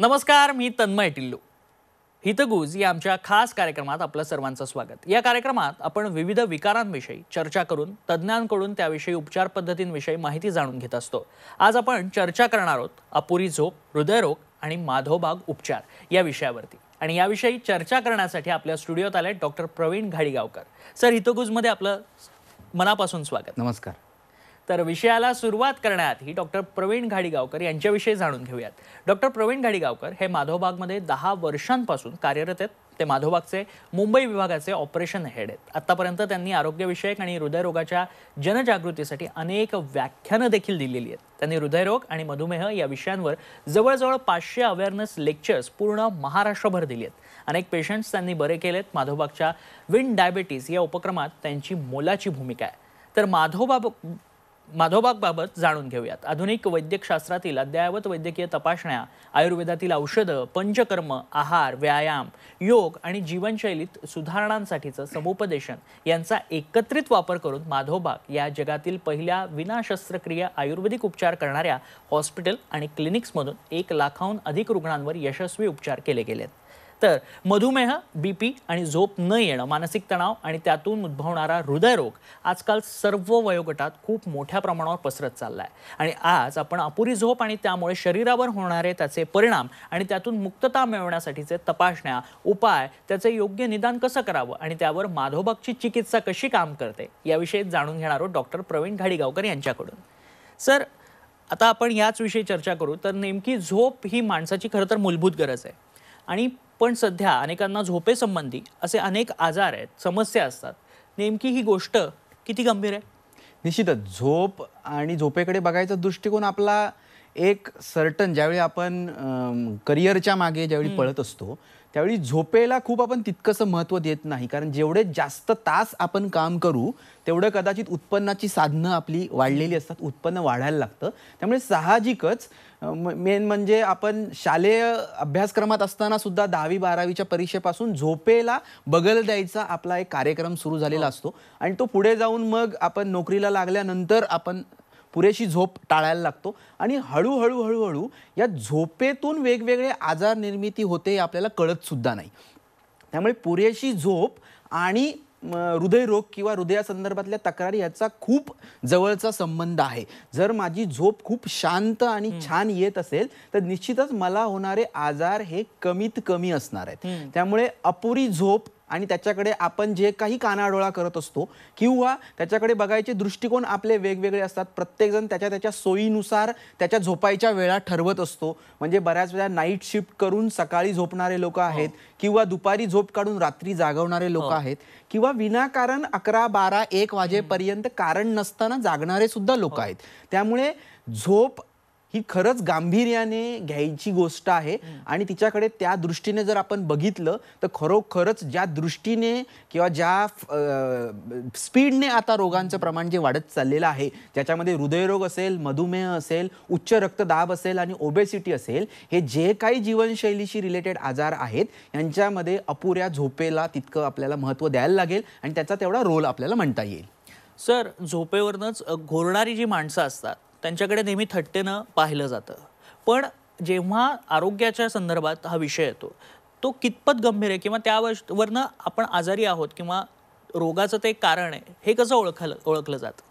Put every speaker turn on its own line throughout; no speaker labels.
नमस्कार मी तन्मय टिल्लू हितगुज या आमच्या खास कार्यक्रमात आपलं सर्वांचं स्वागत या कार्यक्रमात आपण विविध विकारांविषयी चर्चा करून तज्ज्ञांकडून त्याविषयी उपचार पद्धतींविषयी माहिती जाणून घेत असतो आज आपण चर्चा करणार आहोत अपुरी झोप हृदयरोग आणि माधोबाग उपचार या विषयावरती आणि याविषयी चर्चा करण्यासाठी आपल्या स्टुडिओत आले डॉक्टर प्रवीण घाडीगावकर सर हितगुजमध्ये आपलं मनापासून स्वागत नमस्कार तर विषयाला सुरुवात करण्यात ही डॉक्टर प्रवीण घाडीगावकर यांच्याविषयी जाणून घेऊयात डॉक्टर प्रवीण घाडीगावकर हे माधवबागमध्ये दहा वर्षांपासून कार्यरत आहेत ते माधवबागचे मुंबई विभागाचे ऑपरेशन हेड आहेत आत्तापर्यंत त्यांनी आरोग्यविषयक आणि हृदयरोगाच्या जनजागृतीसाठी अनेक व्याख्यानं देखील दिलेली आहेत त्यांनी हृदयरोग आणि मधुमेह या विषयांवर जवळजवळ पाचशे अवेअरनेस लेक्चर्स पूर्ण महाराष्ट्रभर दिली आहेत अनेक पेशंट्स त्यांनी बरे केलेत माधवबागच्या विन डायबिटीस या उपक्रमात त्यांची मोलाची भूमिका आहे तर माधोबा माधोबागबाबत जाणून घेऊयात आधुनिक वैद्यकशास्त्रातील अद्ययावत वैद्यकीय तपासण्या आयुर्वेदातील औषधं पंचकर्म आहार व्यायाम योग आणि जीवनशैलीत सुधारणांसाठीचं समुपदेशन यांचा एकत्रित वापर करून माधोबाग या जगातील पहिल्या विनाशस्त्रक्रिया आयुर्वेदिक उपचार करणाऱ्या हॉस्पिटल आणि क्लिनिक्समधून एक लाखाहून अधिक रुग्णांवर यशस्वी उपचार केले गेलेत तर मधुमेह बी पी आणि झोप न येणं मानसिक तणाव आणि त्यातून उद्भवणारा हृदयरोग आजकाल सर्व वयोगटात खूप मोठ्या प्रमाणावर पसरत चालला आहे आणि आज आपण अपुरी झोप आणि त्यामुळे शरीरावर होणारे त्याचे परिणाम आणि त्यातून मुक्तता मिळवण्यासाठीचे तपासण्या उपाय त्याचे योग्य निदान कसं करावं आणि त्यावर माधोबागची चिकित्सा कशी काम करते याविषयी जाणून घेणार आहोत डॉक्टर प्रवीण घाडीगावकर यांच्याकडून सर आता आपण याच विषयी चर्चा करू तर नेमकी झोप ही माणसाची खरं तर मूलभूत गरज आहे आणि पण सध्या अनेकांना झोपेसंबंधी असे अनेक आजार आहेत समस्या असतात नेमकी ही गोष्ट किती गंभीर आहे
निश्चितच झोप आणि झोपेकडे बघायचा दृष्टिकोन आपला एक सर्टन ज्यावेळी आपण करिअरच्या मागे ज्यावेळी पळत असतो त्यावेळी झोपेला खूप आपण तितकंसं महत्त्व देत नाही कारण जेवढे जास्त तास आपण काम करू तेवढं कदाचित उत्पन्नाची साधनं आपली वाढलेली असतात उत्पन्न वाढायला लागतं त्यामुळे साहजिकच मेन म्हणजे आपण शालेय अभ्यासक्रमात असताना सुद्धा दहावी बारावीच्या परीक्षेपासून झोपेला बगल द्यायचा आपला एक कार्यक्रम सुरू झालेला हो. असतो आणि तो पुढे जाऊन मग आपण नोकरीला लागल्यानंतर आपण पुरेशी झोप टाळायला लागतो आणि हळूहळू हळूहळू या झोपेतून वेगवेगळे आजार निर्मिती होते हे आपल्याला कळतसुद्धा नाही त्यामुळे पुरेशी झोप आणि हृदयरोग किंवा हृदयासंदर्भातल्या तक्रारी याचा खूप जवळचा संबंध आहे जर माझी झोप खूप शांत आणि छान येत असेल तर निश्चितच मला होणारे आजार हे कमीत कमी असणार आहेत त्यामुळे अपुरी झोप आणि त्याच्याकडे आपण जे काही कानाडोळा करत असतो किंवा त्याच्याकडे बघायचे दृष्टिकोन आपले वेगवेगळे असतात प्रत्येकजण त्याच्या त्याच्या सोयीनुसार त्याच्या झोपायच्या वेळा ठरवत असतो म्हणजे बऱ्याच वेळा नाईट शिफ्ट करून सकाळी झोपणारे लोक आहेत हो. किंवा दुपारी झोप काढून रात्री जागवणारे लोक हो. आहेत किंवा विनाकारण अकरा बारा एक वाजेपर्यंत कारण नसताना जागणारे सुद्धा लोक हो. आहेत त्यामुळे झोप ही खरंच गांभीर्याने घ्यायची गोष्ट आहे आणि तिच्याकडे त्या दृष्टीने जर आपण बघितलं तर खरोखरच ज्या दृष्टीने किंवा ज्या स्पीडने आता रोगांचं प्रमाण जे वाढत चाललेलं आहे त्याच्यामध्ये हृदयरोग असेल मधुमेह असेल उच्च रक्तदाब असेल आणि ओबेसिटी असेल हे जे काही जीवनशैलीशी रिलेटेड आजार आहेत यांच्यामध्ये अपुऱ्या झोपेला तितकं आपल्याला महत्त्व द्यायला लागेल आणि त्याचा तेवढा रोल आपल्याला म्हणता येईल
सर झोपेवरनंच घोरणारी जी माणसं असतात त्यांच्याकडे नेहमी थट्टेनं पाहिलं जातं पण जेव्हा आरोग्याच्या संदर्भात हा विषय येतो तो कितपत गंभीर आहे किंवा त्यावरनं आपण आजारी आहोत किंवा रोगाचं ते कारण आहे हे कसं ओळखलं ओळखलं जातं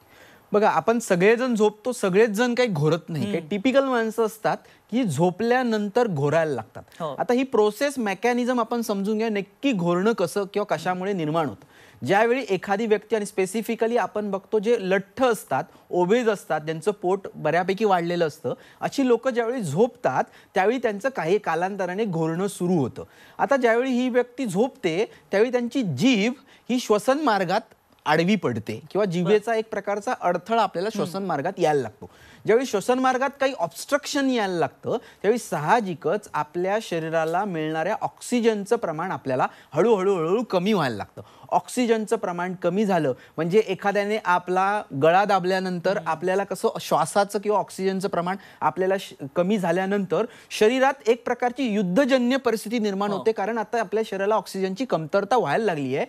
बघा आपण सगळेजण झोपतो सगळेच जण काही घोरत नाही काही टिपिकल माणसं असतात की झोपल्यानंतर घोरायला लागतात हो. आता ही प्रोसेस मेकॅनिझम आपण समजून घ्या नक्की घोरणं कसं किंवा कशामुळे निर्माण होतं ज्यावेळी एखादी व्यक्ती आणि स्पेसिफिकली आपण बघतो जे लठ्ठ असतात ओबेज असतात त्यांचं पोट बऱ्यापैकी वाढलेलं असतं अशी लोकं ज्यावेळी झोपतात त्यावेळी त्यांचं काही कालांतराने घोरणं सुरू होतं आता ज्यावेळी ही व्यक्ती झोपते त्यावेळी त्यांची जीभ ही श्वसन मार्गात आडवी पडते किंवा जिभेचा एक प्रकारचा अडथळा आपल्याला श्वसन मार्गात यायला लागतो ज्यावेळी श्वसन मार्गात काही ऑब्स्ट्रक्शन यायला लागतं त्यावेळी साहजिकच आपल्या शरीराला मिळणाऱ्या ऑक्सिजनचं प्रमाण आपल्याला हळूहळू हळूहळू कमी व्हायला लागतं ऑक्सिजनचं प्रमाण कमी झालं म्हणजे एखाद्याने आपला गळा दाबल्यानंतर आपल्याला कसं श्वासाचं किंवा ऑक्सिजनचं प्रमाण आपल्याला कमी झाल्यानंतर शरीरात एक प्रकारची युद्धजन्य परिस्थिती निर्माण हो. होते कारण आता आपल्या शरीराला ऑक्सिजनची कमतरता व्हायला लागली आहे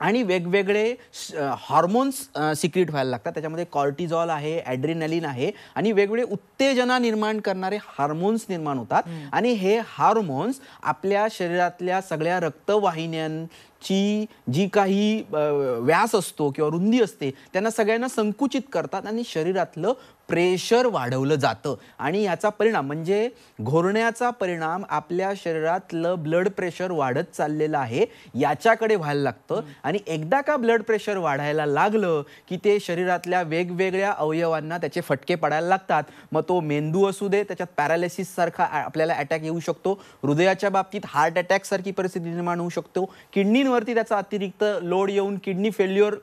आणि वेगवेगळे हार्मोन्स सिक्रीट व्हायला लागतात त्याच्यामध्ये कॉर्टिझॉल आहे ॲड्रिनलिन आहे आणि वेगवेगळे उत्तेजना निर्माण करणारे हार्मोन्स निर्माण होतात आणि हे हार्मोन्स आपल्या शरीरातल्या सगळ्या रक्तवाहिन्यांची जी काही व्यास असतो किंवा रुंदी असते त्यांना सगळ्यांना संकुचित करतात आणि शरीरातलं प्रेशर वाढवलं जातं आणि याचा परिणाम म्हणजे घोरण्याचा परिणाम आपल्या शरीरातलं ब्लड प्रेशर वाढत चाललेलं आहे याच्याकडे व्हायला लागतं आणि एकदा का ब्लड प्रेशर वाढायला लागलं की ते शरीरातल्या वेगवेगळ्या अवयवांना त्याचे फटके पडायला लागतात मग तो मेंदू असू दे त्याच्यात पॅरालिसिससारखा आपल्याला अटॅक येऊ शकतो हृदयाच्या बाबतीत हार्ट अटॅकसारखी परिस्थिती निर्माण होऊ शकतो किडनींवरती त्याचा अतिरिक्त लोड येऊन किडनी फेल्युअर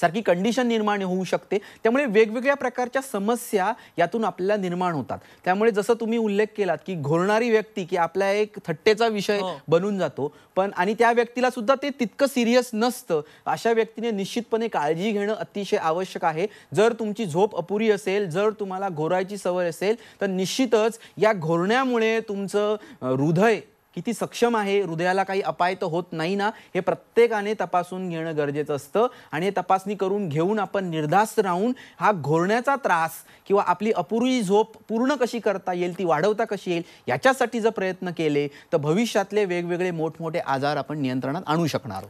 सारखी कंडिशन निर्माण होऊ शकते त्यामुळे वेगवेगळ्या प्रकारच्या समस्या यातून आपल्याला निर्माण होतात त्यामुळे जसं तुम्ही उल्लेख केलात की घोरणारी व्यक्ती की आपला एक थट्टेचा विषय हो. बनून जातो पण आणि त्या व्यक्तीला सुद्धा ते तितकं सिरियस नसतं अशा व्यक्तीने निश्चितपणे काळजी घेणं अतिशय आवश्यक आहे जर तुमची झोप अपुरी असेल जर तुम्हाला घोरायची सवय असेल तर निश्चितच या घोरण्यामुळे तुमचं हृदय किती सक्षम आहे हृदयाला काही अपाय तर होत नाही ना हे प्रत्येकाने तपासून घेणं गरजेचं असतं आणि हे तपासणी करून घेऊन आपण निर्धास्त राहून हा घोरण्याचा त्रास किंवा आपली अपुरी झोप पूर्ण कशी करता येईल ती वाढवता कशी येईल याच्यासाठी जर प्रयत्न केले तर भविष्यातले वेगवेगळे मोठमोठे आजार आपण नियंत्रणात आणू शकणार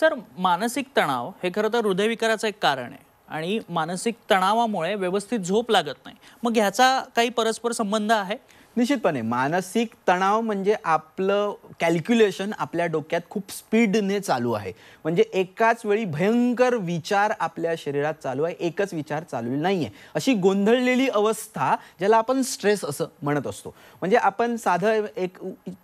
सर मानसिक तणाव हे खरं तर हृदयविकाराचं एक कारण आहे आणि मानसिक तणावामुळे व्यवस्थित झोप लागत नाही मग ह्याचा काही परस्पर संबंध आहे निश्चितपणे मानसिक तणाव म्हणजे आपलं कॅल्क्युलेशन आपल्या डोक्यात
खूप स्पीडने चालू आहे म्हणजे एकाच वेळी भयंकर विचार आपल्या शरीरात चालू आहे एकच विचार चालू नाही आहे अशी गोंधळलेली अवस्था ज्याला आपण स्ट्रेस असं म्हणत असतो म्हणजे आपण साधं एक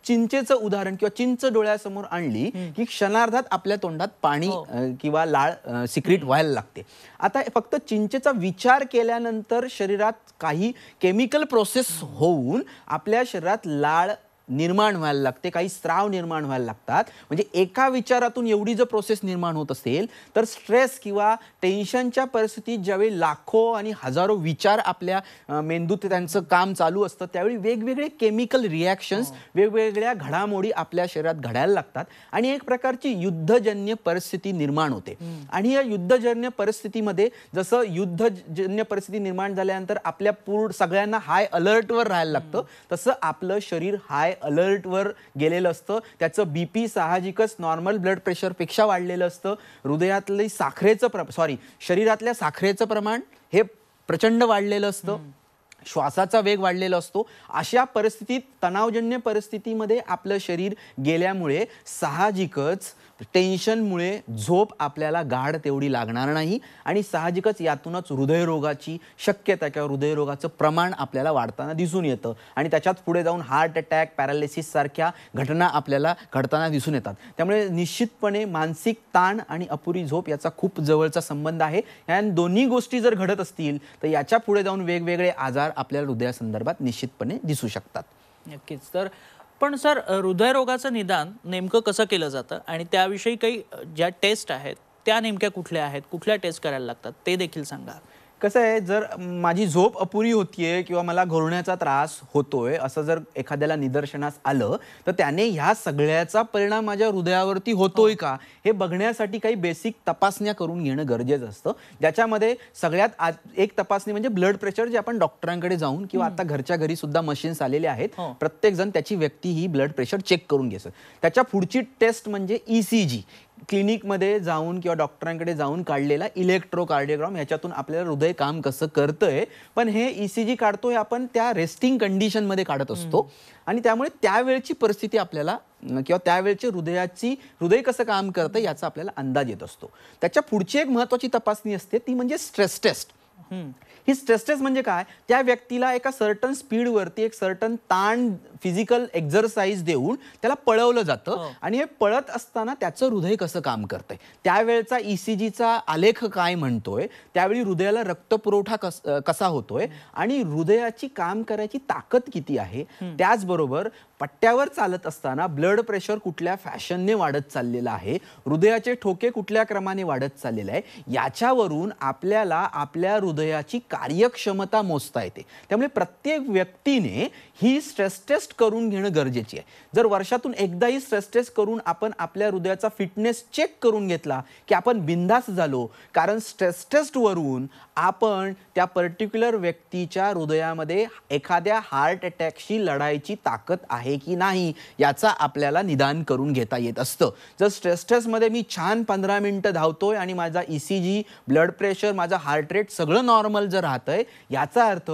चिंचेचं उदाहरण किंवा चिंच डोळ्यासमोर आणली की क्षणार्धात आपल्या तोंडात पाणी हो. किंवा लाळ सिक्रेट व्हायला लागते आता फक्त चिंचेचा विचार केल्यानंतर शरीरात काही केमिकल प्रोसेस होऊन आपल्या शरीरात लाळ निर्माण व्हायला लागते काही स्त्राव निर्माण व्हायला लागतात म्हणजे एका विचारातून एवढी जर प्रोसेस निर्माण होत असेल तर स्ट्रेस किंवा टेन्शनच्या परिस्थितीत ज्यावेळी लाखो आणि हजारो विचार आपल्या मेंदूत त्यांचं काम चालू असतं त्यावेळी वेगवेगळे केमिकल रिॲक्शन्स हो. वेगवेगळ्या घडामोडी आपल्या शरीरात घडायला लागतात आणि एक प्रकारची युद्धजन्य परिस्थिती निर्माण होते आणि या युद्धजन्य परिस्थितीमध्ये जसं युद्धजन्य परिस्थिती निर्माण झाल्यानंतर आपल्या पूर्ण सगळ्यांना हाय अलर्टवर राहायला लागतं तसं आपलं शरीर हाय अलर्ट वर गेलेलं असतं त्याचं बी पी साहजिकच नॉर्मल ब्लड प्रेशरपेक्षा वाढलेलं असतं हृदयातली साखरेचं प्र सॉरी शरीरातल्या साखरेचं प्रमाण हे प्रचंड वाढलेलं असतं श्वासाचा वेग वाढलेला असतो अशा परिस्थितीत तणावजन्य परिस्थितीमध्ये आपलं शरीर गेल्यामुळे साहजिकच टेन्शनमुळे झोप आपल्याला गाढ तेवढी लागणार नाही आणि साहजिकच यातूनच हृदयरोगाची शक्यता किंवा हृदयरोगाचं प्रमाण आपल्याला वाढताना दिसून येतं आणि त्याच्यात पुढे जाऊन हार्ट अटॅक पॅरालिसिससारख्या घटना आपल्याला घडताना दिसून येतात त्यामुळे निश्चितपणे मानसिक ताण आणि अपुरी झोप याचा खूप जवळचा संबंध आहे या दोन्ही गोष्टी जर घडत असतील तर याच्या पुढे जाऊन वेगवेगळे आजार आपल्या हृदयासंदर्भात निश्चितपणे दिसू शकतात
नक्कीच तर पण सर हृदयरोगाचं निदान नेमकं कसं केलं जातं आणि त्याविषयी काही ज्या टेस्ट आहेत त्या नेमक्या कुठल्या आहेत कुठल्या टेस्ट करायला लागतात ते देखील सांगा
कसं आहे जर माझी झोप अपुरी होतीये किंवा मला घोरण्याचा त्रास होतोय असं जर एखाद्याला निदर्शनास आलं तर त्याने ह्या सगळ्याचा परिणाम माझ्या हृदयावरती होतोय हो. का हे बघण्यासाठी काही बेसिक तपासण्या करून घेणं गरजेचं असतं ज्याच्यामध्ये सगळ्यात एक तपासणी म्हणजे ब्लड प्रेशर जे आपण डॉक्टरांकडे जाऊन किंवा आता घरच्या घरी सुद्धा मशीन्स आलेले आहेत हो. प्रत्येक जण त्याची व्यक्ती ही ब्लड प्रेशर चेक करून घेसत त्याच्या पुढची टेस्ट म्हणजे ईसीजी e क्लिनिकमध्ये जाऊन किंवा डॉक्टरांकडे जाऊन काढलेला इलेक्ट्रोकार्डिओग्राम याच्यातून आपल्याला हृदय काम कसं करतंय पण हे ईसीजी e सी काढतो हे आपण त्या रेस्टिंग कंडिशनमध्ये काढत असतो आणि त्यामुळे त्यावेळची परिस्थिती आपल्याला किंवा त्यावेळची हृदयाची हृदय कसं काम करतंय याचा आपल्याला अंदाज येत असतो त्याच्या पुढची एक महत्वाची तपासणी असते ती म्हणजे स्ट्रेस टेस्ट ही स्ट्रेस्टेस म्हणजे काय त्या व्यक्तीला एका सर्टन स्पीडवरती एक सर्टन ताण फिजिकल एक्झरसाइज देऊन त्याला पळवलं जातं हो. आणि हे पळत असताना त्याचं हृदय कसं काम करतंय त्यावेळचा ईसीजीचा e आलेख काय म्हणतोय त्यावेळी हृदयाला रक्तपुरवठा कस कसा होतोय आणि हृदयाची काम करायची ताकद किती आहे त्याचबरोबर पट्ट्यावर चालत असताना ब्लड प्रेशर कुठल्या फॅशनने वाढत चाललेलं आहे हृदयाचे ठोके कुठल्या क्रमाने वाढत चाललेलं आहे याच्यावरून आपल्याला आपल्या हृदयाची कार्यक्षमता मोजता येते त्यामुळे प्रत्येक व्यक्तीने ही स्ट्रेस टेस्ट करून घेणं गरजेची आहे जर वर्षातून एकदाही स्ट्रेस टेस्ट करून आपण आपल्या हृदयाचा फिटनेस चेक करून घेतला की आपण बिंदास झालो कारण स्ट्रेस टेस्टवरून आपण त्या पर्टिक्युलर व्यक्तीच्या हृदयामध्ये एखाद्या हार्ट अटॅकशी लढायची ताकद आहे की नाही याचा आपल्याला निदान करून घेता येत असतं जर स्ट्रेस टेस्टमध्ये मी छान पंधरा मिनटं धावतोय आणि माझा E C G blood pressure माझा हार्ट रेट सगळं नॉर्मल जर राहतंय याचा अर्थ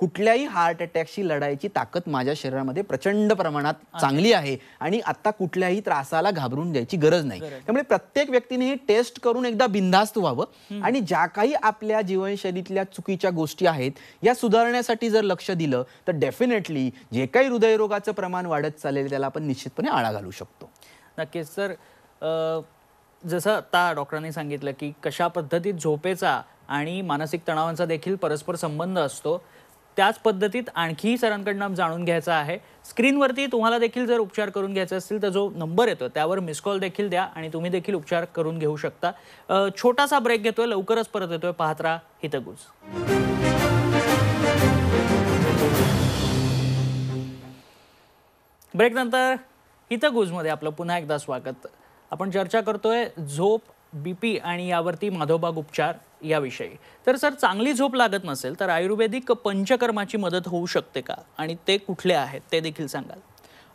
कुठल्याही हार्ट अटॅकशी लढायची ताकद माझ्या शरीरामध्ये प्रचंड प्रमाणात चांगली आहे आणि आत्ता कुठल्याही त्रासाला घाबरून द्यायची गरज नाही त्यामुळे प्रत्येक व्यक्तीने हे टेस्ट करून एकदा बिनधास्त व्हावं आणि ज्या काही आपल्या जीवन जीवनशैलीतल्या चुकीच्या गोष्टी आहेत या सुधारण्यासाठी जर लक्ष दिलं तर डेफिनेटली जे काही हृदयरोगाचं प्रमाण वाढत चालेल त्याला आपण निश्चितपणे आळा घालू शकतो
नक्कीच सर जसं आता डॉक्टरांनी सांगितलं की कशा पद्धतीत झोपेचा आणि मानसिक तणावांचा देखील परस्पर संबंध असतो त्याच पद्धतीत आणखीही सरांकडनं जाणून घ्यायचं आहे स्क्रीनवरती तुम्हाला देखील जर उपचार करून घ्यायचा असतील तर जो नंबर येतो त्यावर मिस कॉल देखील द्या आणि तुम्ही देखील उपचार करून घेऊ शकता छोटासा ब्रेक घेतोय लवकरच परत येतोय पाहत राहा हितगुज ब्रेकनंतर हितगुजमध्ये आपलं पुन्हा एकदा स्वागत आपण चर्चा करतोय झोप बीपी आणि यावरती माधवबाग उपचार याविषयी तर सर चांगली झोप लागत नसेल तर आयुर्वेदिक पंचकर्माची मदत होऊ शकते का आणि ते कुठले आहेत ते देखील सांगाल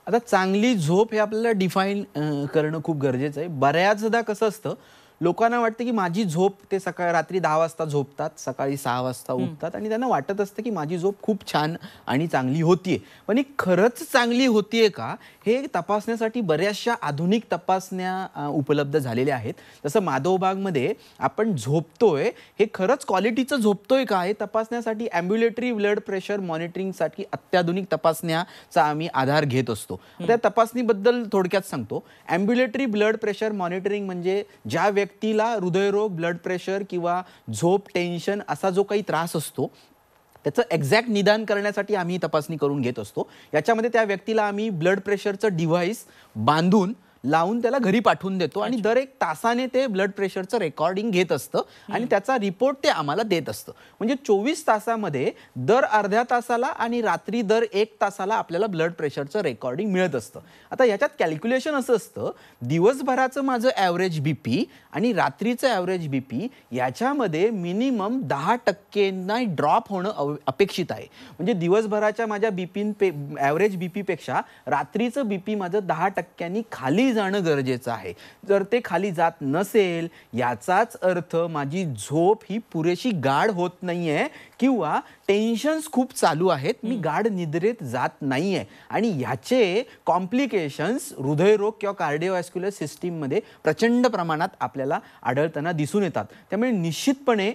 आता चांगली झोप हे आपल्याला डिफाईन करणं खूप गरजेचं आहे बऱ्याचदा कसं असतं लोकांना वाटतं की माझी झोप ते सकाळ रात्री दहा वाजता झोपतात सकाळी सहा वाजता उठतात आणि त्यांना वाटत असतं की माझी झोप खूप छान आणि चांगली होतीये पण ही खरंच चांगली होतीये का हे तपासण्यासाठी बऱ्याचशा आधुनिक तपासण्या उपलब्ध झालेल्या आहेत जसं माधवबागमध्ये आपण झोपतोय हे खरंच क्वालिटीचं झोपतोय का हे तपासण्यासाठी अँब्युलेटरी ब्लड प्रेशर मॉनिटरिंगसाठी अत्याधुनिक तपासण्याचा आम्ही आधार घेत असतो त्या तपासणीबद्दल थोडक्यात सांगतो अँब्युलेटरी ब्लड प्रेशर मॉनिटरिंग म्हणजे ज्या व्यक्तीला हृदयरोग ब्लड प्रेशर किंवा झोप टेन्शन असा जो काही त्रास असतो त्याचं एक्झॅक्ट निदान करण्यासाठी आम्ही तपासणी करून घेत असतो याच्यामध्ये त्या व्यक्तीला आम्ही ब्लड प्रेशरचं डिव्हाइस बांधून लावून त्याला घरी पाठवून देतो आणि दर एक तासाने ते ब्लड प्रेशरचं रेकॉर्डिंग घेत असतं आणि त्याचा रिपोर्ट ते आम्हाला देत असतं म्हणजे चोवीस तासामध्ये दर अर्ध्या तासाला आणि रात्री दर एक तासाला आपल्याला ब्लड प्रेशरचं रेकॉर्डिंग मिळत असतं आता याच्यात कॅल्क्युलेशन असं असतं दिवसभराचं माझं ॲव्हरेज बी पी आणि रात्रीचं ॲव्हरेज बी पी याच्यामध्ये मिनिमम दहा टक्केंना ड्रॉप होणं अपेक्षित आहे म्हणजे दिवसभराच्या माझ्या बी पी ॲव्हरेज बी पीपेक्षा रात्रीचं बी पी माझं दहा टक्क्यांनी खाली खाली जाणं गरजेचं आहे जर ते खाली जात नसेल याचाच अर्थ माझी झोप ही पुरेशी गाढ होत नाहीये किंवा टेन्शन्स खूप चालू आहेत मी गाढ निद्रेत जात नाही आहे आणि ह्याचे कॉम्प्लिकेशन्स हृदयरोग किंवा कार्डिओवॅस्क्युलर सिस्टीममध्ये प्रचंड प्रमाणात आपल्याला आढळताना दिसून येतात त्यामुळे निश्चितपणे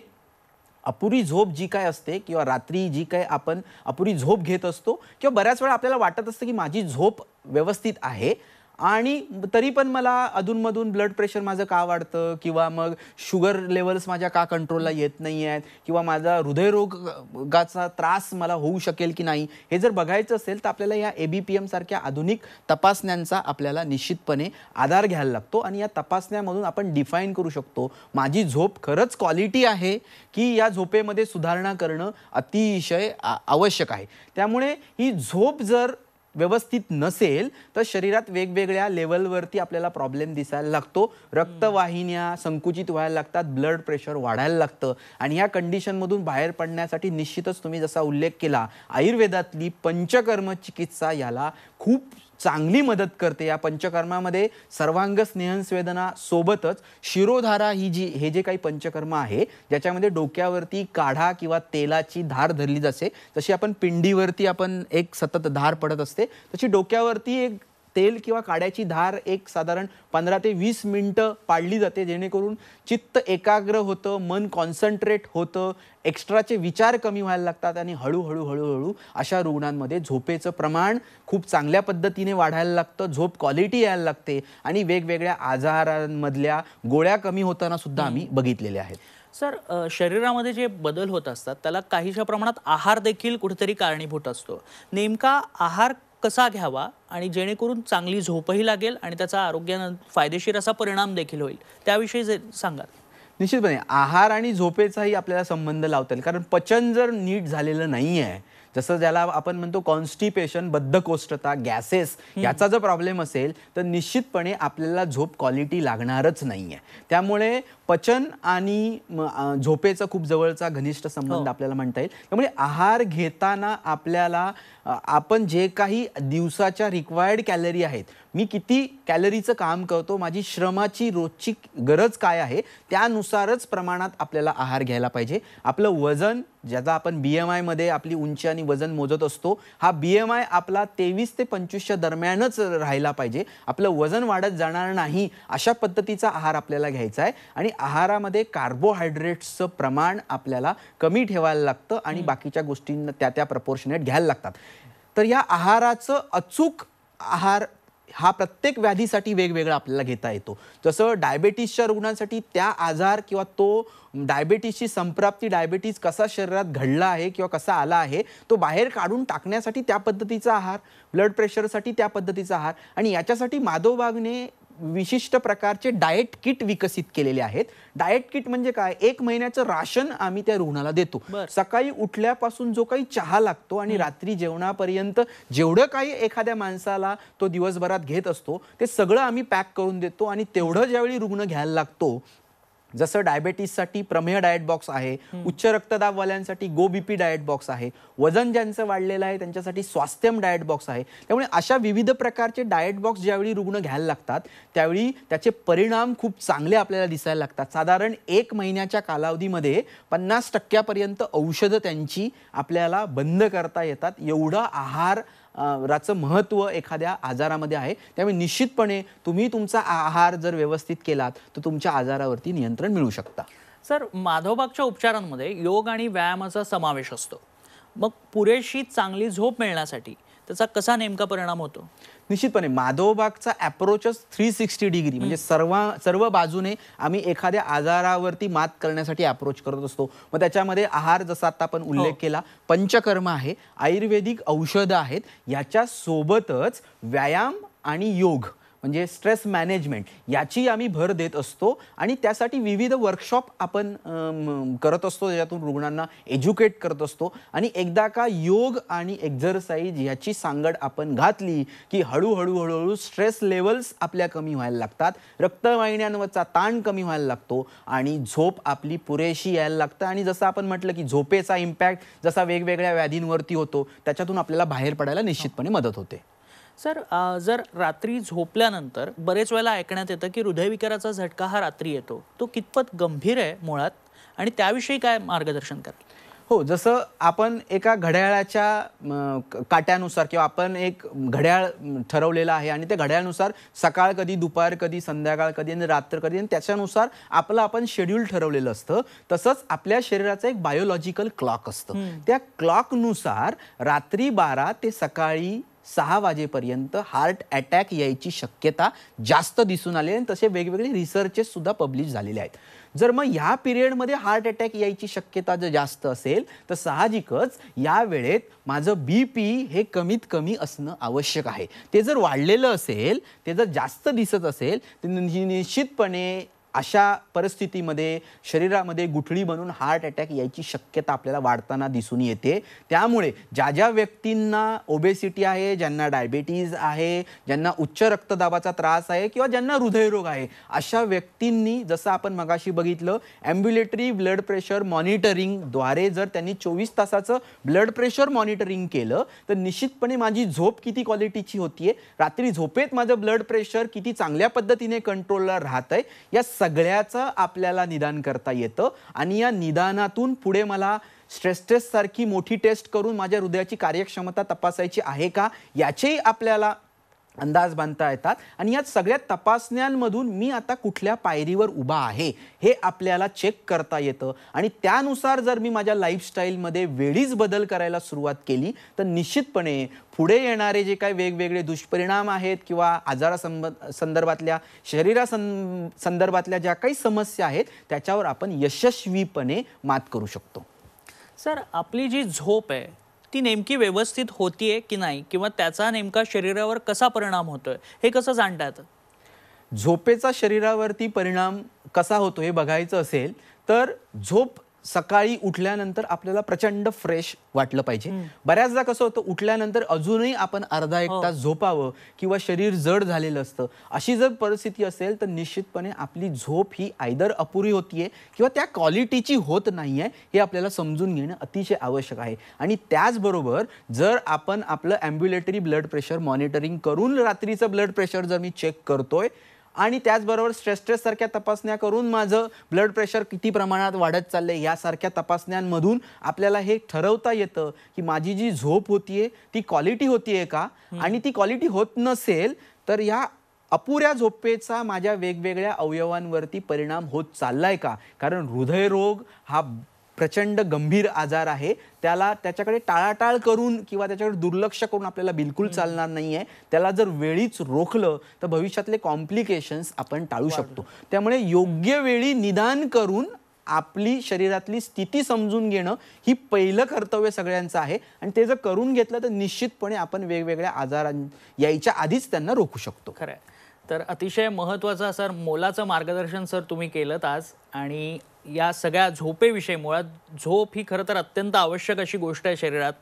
अपुरी झोप जी काय असते किंवा रात्री जी काय आपण अपुरी झोप घेत असतो किंवा बऱ्याच वेळा आपल्याला वाटत असतं की माझी झोप व्यवस्थित आहे आणि तरी पण मला अधूनमधून ब्लड प्रेशर माझं का वाढतं किंवा मग शुगर लेवल्स माझ्या का कंट्रोलला येत नाही आहेत किंवा माझा हृदयरोगाचा त्रास मला होऊ शकेल की नाही हे जर बघायचं असेल तर आपल्याला या ए बी पी एमसारख्या आधुनिक तपासण्यांचा आपल्याला निश्चितपणे आधार घ्यायला लागतो आणि या तपासण्यामधून आपण डिफाईन करू शकतो माझी झोप खरंच क्वालिटी आहे की या झोपेमध्ये सुधारणा करणं अतिशय आवश्यक आहे त्यामुळे ही झोप जर व्यवस्थित नसेल तर शरीरात वेगवेगळ्या लेवलवरती आपल्याला प्रॉब्लेम दिसायला लागतो रक्तवाहिन्या संकुचित व्हायला लागतात ब्लड प्रेशर वाढायला लागतं आणि ह्या कंडिशनमधून बाहेर पडण्यासाठी निश्चितच तुम्ही जसा उल्लेख केला आयुर्वेदातली पंचकर्म चिकित्सा याला खूप चांगली मदत करते या पंचकर्मामध्ये सर्वांग स्नेहस्वेदना सोबतच शिरोधारा ही जी हे जे काही पंचकर्म आहे ज्याच्यामध्ये डोक्यावरती काढा किंवा तेलाची धार धरली जाते जशी आपण पिंडीवरती आपण एक सतत धार पडत असते तशी डोक्यावरती एक तेल किंवा काड्याची धार एक साधारण पंधरा ते वीस मिनटं पाडली जाते जेणेकरून चित्त एकाग्र होतं मन कॉन्सन्ट्रेट होतं एक्स्ट्राचे विचार कमी व्हायला लागतात आणि हळूहळू हळूहळू अशा रुग्णांमध्ये झोपेचं प्रमाण खूप चांगल्या पद्धतीने वाढायला लागतं झोप क्वालिटी यायला लागते आणि वेगवेगळ्या आजारांमधल्या गोळ्या कमी होताना सुद्धा आम्ही बघितलेल्या आहेत
सर शरीरामध्ये जे बदल होत असतात त्याला काहीशा प्रमाणात आहार देखील कुठेतरी कारणीभूत असतो नेमका आहार कसा घ्यावा आणि जेणेकरून चांगली झोपही लागेल आणि त्याचा आरोग्यानं फायदेशीर असा परिणाम देखील होईल त्याविषयी जे सांगाल
निश्चितपणे आहार आणि झोपेचाही आपल्याला संबंध लावता येईल कारण पचन जर नीट झालेलं नाही आहे जसं ज्याला आपण म्हणतो कॉन्स्टिपेशन बद्धकोष्ठता गॅसेस याचा जर प्रॉब्लेम असेल तर निश्चितपणे आपल्याला झोप क्वालिटी लागणारच नाही आहे त्यामुळे पचन आणि झोपेचा खूप जवळचा घनिष्ठ संबंध हो. आपल्याला म्हणता येईल त्यामुळे आहार घेताना आपल्याला आपण जे काही दिवसाच्या रिक्वायर्ड कॅलरी आहेत मी किती कॅलरीचं काम करतो माझी श्रमाची रोजची गरज काय आहे त्यानुसारच प्रमाणात आपल्याला आहार घ्यायला पाहिजे आपलं वजन ज्याचा आपण बी एम आयमध्ये आपली उंची आणि वजन मोजत असतो हा बी एम आय आपला तेवीस ते पंचवीसच्या दरम्यानच राहायला पाहिजे आपलं वजन वाढत जाणार नाही अशा पद्धतीचा आहार आपल्याला घ्यायचा आहे आणि आहारामध्ये कार्बोहायड्रेट्सचं प्रमाण आपल्याला कमी ठेवायला लागतं आणि बाकीच्या गोष्टींना त्या त्या प्रपोर्शनेट घ्यायला लागतात तर या आहाराचं अचूक आहार हा प्रत्येक व्याधीसाठी वेगवेगळा आपल्याला घेता येतो जसं डायबेटीसच्या रुग्णांसाठी त्या आजार किंवा तो डायबेटीसची संप्राप्ती डायबेटीस कसा शरीरात घडला आहे किंवा कसा आला आहे तो बाहेर काढून टाकण्यासाठी त्या पद्धतीचा आहार ब्लड प्रेशरसाठी त्या पद्धतीचा आहार आणि याच्यासाठी माधव बागने विशिष्ट प्रकारचे डाएट किट विकसित केलेले आहेत डाएट किट म्हणजे काय एक महिन्याचं राशन आम्ही त्या रुग्णाला देतो सकाळी उठल्यापासून जो काही चहा लागतो आणि रात्री जेवणापर्यंत जेवढं काही एखाद्या माणसाला तो दिवसभरात घेत असतो ते सगळं आम्ही पॅक करून देतो आणि तेवढं ज्यावेळी रुग्ण घ्यायला लागतो जसं डायबेटीससाठी प्रमेह डायट बॉक्स आहे उच्च रक्तदाबवाल्यांसाठी गोबीपी डायट बॉक्स आहे वजन ज्यांचं वाढलेलं आहे त्यांच्यासाठी स्वास्थ्यम डायट बॉक्स आहे त्यामुळे अशा विविध प्रकारचे डायट बॉक्स ज्यावेळी रुग्ण घ्यायला लागतात त्यावेळी त्याचे परिणाम खूप चांगले आपल्याला दिसायला लागतात साधारण एक महिन्याच्या कालावधीमध्ये पन्नास टक्क्यापर्यंत औषधं त्यांची आपल्याला बंद करता येतात एवढा आहार राचं महत्त्व एखाद्या आजारामध्ये आहे त्यामुळे निश्चितपणे तुम्ही तुमचा आहार जर व्यवस्थित केलात तर तुमच्या आजारावरती नियंत्रण मिळू शकता
सर माधवबागच्या उपचारांमध्ये योग आणि व्यायामाचा समावेश असतो मग पुरेशी चांगली झोप मिळण्यासाठी त्याचा कसा नेमका परिणाम होतो
निश्चितपणे माधवबागचा अप्रोचच थ्री सिक्स्टी डिग्री म्हणजे सर्व सर्व बाजूने आम्ही एखाद्या आजारावरती मात करण्यासाठी अप्रोच करत असतो मग त्याच्यामध्ये आहार जसा आता आपण उल्लेख हो. केला पंचकर्म आहे आयुर्वेदिक औषधं आहेत याच्यासोबतच व्यायाम आणि योग म्हणजे स्ट्रेस मॅनेजमेंट याची आम्ही भर देत असतो आणि त्यासाठी विविध वर्कशॉप आपण करत असतो ज्यातून रुग्णांना एज्युकेट करत असतो आणि एकदा का योग आणि एक्झरसाईज याची सांगड आपण घातली की हळूहळू हळूहळू स्ट्रेस लेवल्स आपल्या कमी व्हायला लागतात रक्तवाहिन्यांवरचा ताण कमी व्हायला लागतो आणि झोप आपली पुरेशी यायला लागतं आणि जसं आपण म्हटलं की झोपेचा इम्पॅक्ट जसा वेगवेगळ्या व्याधींवरती होतो त्याच्यातून आपल्याला बाहेर पडायला निश्चितपणे मदत होते
सर जर रात्री झोपल्यानंतर बरेच वेळेला ऐकण्यात येतं की हृदयविकाराचा झटका हा रात्री येतो तो कितपत गंभीर आहे मुळात आणि त्याविषयी काय मार्गदर्शन करा
हो जसं आपण एका घड्याळाच्या काट्यानुसार किंवा आपण एक घड्याळ ठरवलेलं आहे आणि त्या घड्याळनुसार सकाळ कधी दुपार कधी संध्याकाळ कधी आणि रात्र कधी आणि त्याच्यानुसार आपलं आपण शेड्यूल ठरवलेलं असतं तसंच आपल्या शरीराचं एक बायोलॉजिकल क्लॉक असतं त्या क्लॉकनुसार रात्री बारा ते सकाळी सहा वाजेपर्यंत हार्ट अटॅक यायची शक्यता जास्त दिसून आली आणि तसे वेगवेगळे रिसर्चेस सुद्धा पब्लिश झालेले आहेत जर मग ह्या पिरियडमध्ये हार्ट अटॅक यायची शक्यता जर जास्त असेल तर साहजिकच या वेळेत माझं बी पी हे कमीत कमी असणं आवश्यक आहे ते जर वाढलेलं असेल ते जर जास्त दिसत असेल तर निश्चितपणे अशा परिस्थितीमध्ये शरीरामध्ये गुठळी बनून हार्ट अटॅक यायची शक्यता आपल्याला वाढताना दिसून येते त्यामुळे ज्या ज्या व्यक्तींना ओबेसिटी आहे ज्यांना डायबेटीज आहे ज्यांना उच्च रक्तदाबाचा त्रास आहे किंवा ज्यांना हृदयरोग आहे अशा व्यक्तींनी जसं आपण मगाशी बघितलं ॲम्ब्युलेटरी ब्लड प्रेशर मॉनिटरिंगद्वारे जर त्यांनी चोवीस तासाचं ब्लड प्रेशर मॉनिटरिंग केलं तर निश्चितपणे माझी झोप किती क्वालिटीची होती आहे रात्री झोपेत माझं ब्लड प्रेशर किती चांगल्या पद्धतीने कंट्रोलला राहत आहे या सगळ्याचं आपल्याला निदान करता येतं आणि या निदानातून पुढे मला स्ट्रेस सारखी मोठी टेस्ट करून माझ्या हृदयाची कार्यक्षमता तपासायची आहे का याचेही आपल्याला अंदाज बांधता येतात आणि या सगळ्या तपासण्यांमधून मी आता कुठल्या पायरीवर उभा आहे हे आपल्याला चेक करता येतं आणि त्यानुसार जर मी माझ्या लाईफस्टाईलमध्ये वेळीच बदल करायला सुरुवात केली तर निश्चितपणे पुढे येणारे जे काही वेगवेगळे दुष्परिणाम आहेत किंवा आजारासंब संदर्भातल्या शरीरा संदर्भातल्या ज्या काही समस्या आहेत त्याच्यावर आपण यशस्वीपणे मात करू शकतो
सर आपली जी झोप आहे ती नेमकी व्यवस्थित आहे की नाही किंवा त्याचा नेमका शरीरावर कसा परिणाम होतोय हे कसं जाणता येतं झोपेचा
शरीरावरती परिणाम कसा होतो हे बघायचं असेल तर झोप सकाळी उठल्यानंतर आपल्याला प्रचंड फ्रेश वाटलं पाहिजे बऱ्याचदा कसं होतं उठल्यानंतर अजूनही आपण अर्धा एक हो. तास झोपावं किंवा शरीर जड झालेलं असतं अशी जर परिस्थिती असेल तर निश्चितपणे आपली झोप ही आयदर अपुरी होतीये किंवा त्या क्वालिटीची होत नाही हे आपल्याला समजून घेणं अतिशय आवश्यक आहे आणि त्याचबरोबर जर आपण आपलं अँब्युलेटरी ब्लड प्रेशर मॉनिटरिंग करून रात्रीचं ब्लड प्रेशर जर मी चेक करतोय आणि त्याचबरोबर स्ट्रेस सारख्या तपासण्या करून माझं ब्लड प्रेशर किती प्रमाणात वाढत चाललंय यासारख्या तपासण्यांमधून आपल्याला हे ठरवता येतं की माझी जी झोप आहे ती क्वालिटी आहे का आणि ती क्वालिटी होत नसेल तर ह्या अपुऱ्या झोपेचा माझ्या वेगवेगळ्या अवयवांवरती परिणाम होत चाललाय का कारण हृदयरोग हा प्रचंड गंभीर आजार आहे त्याला त्याच्याकडे टाळाटाळ करून किंवा त्याच्याकडे दुर्लक्ष करून आपल्याला बिलकुल चालणार नाही आहे त्याला जर वेळीच रोखलं तर भविष्यातले कॉम्प्लिकेशन्स आपण टाळू शकतो त्यामुळे योग्य वेळी निदान करून आपली शरीरातली स्थिती समजून घेणं ही पहिलं कर्तव्य सगळ्यांचं आहे आणि ते जर करून घेतलं तर निश्चितपणे आपण वेगवेगळ्या आजारां यायच्या आधीच त्यांना रोखू शकतो खरं
तर अतिशय महत्त्वाचं सर मोलाचं मार्गदर्शन सर तुम्ही केलं आज आणि या सगळ्या झोपेविषयी मुळात झोप ही खरं तर अत्यंत आवश्यक अशी गोष्ट आहे शरीरात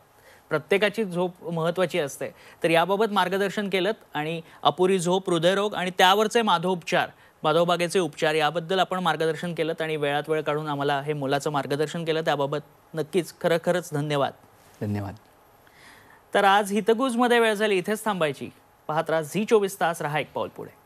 प्रत्येकाची झोप महत्त्वाची असते तर याबाबत मार्गदर्शन केलं आणि अपुरी झोप हृदयरोग आणि त्यावरचे माधोपचार माधवबागेचे उपचार याबद्दल आपण मार्गदर्शन केलं आणि वेळात वेळ काढून आम्हाला हे मुलाचं मार्गदर्शन केलं त्याबाबत नक्कीच खरं धन्यवाद धन्यवाद तर आज हितगुजमध्ये वेळ झाली इथेच थांबायची पाहत राहा झी चोवीस तास राहा एक पाऊल पुढे